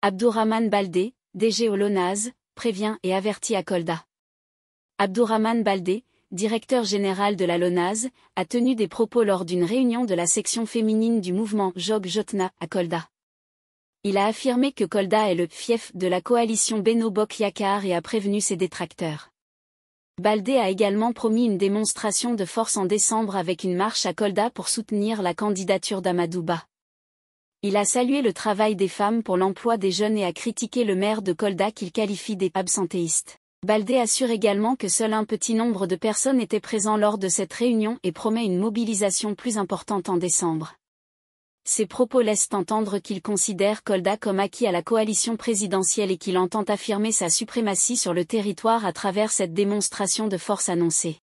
Abdourahman Baldé, DG Lonaz, prévient et avertit à Kolda. Abdourahman Baldé, directeur général de la Lonaz, a tenu des propos lors d'une réunion de la section féminine du mouvement Jog Jotna à Kolda. Il a affirmé que Kolda est le fief de la coalition Beno Yakar et a prévenu ses détracteurs. Baldé a également promis une démonstration de force en décembre avec une marche à Kolda pour soutenir la candidature d'Amadouba. Il a salué le travail des femmes pour l'emploi des jeunes et a critiqué le maire de Kolda qu'il qualifie des « absentéistes ». Baldé assure également que seul un petit nombre de personnes étaient présents lors de cette réunion et promet une mobilisation plus importante en décembre. Ses propos laissent entendre qu'il considère Kolda comme acquis à la coalition présidentielle et qu'il entend affirmer sa suprématie sur le territoire à travers cette démonstration de force annoncée.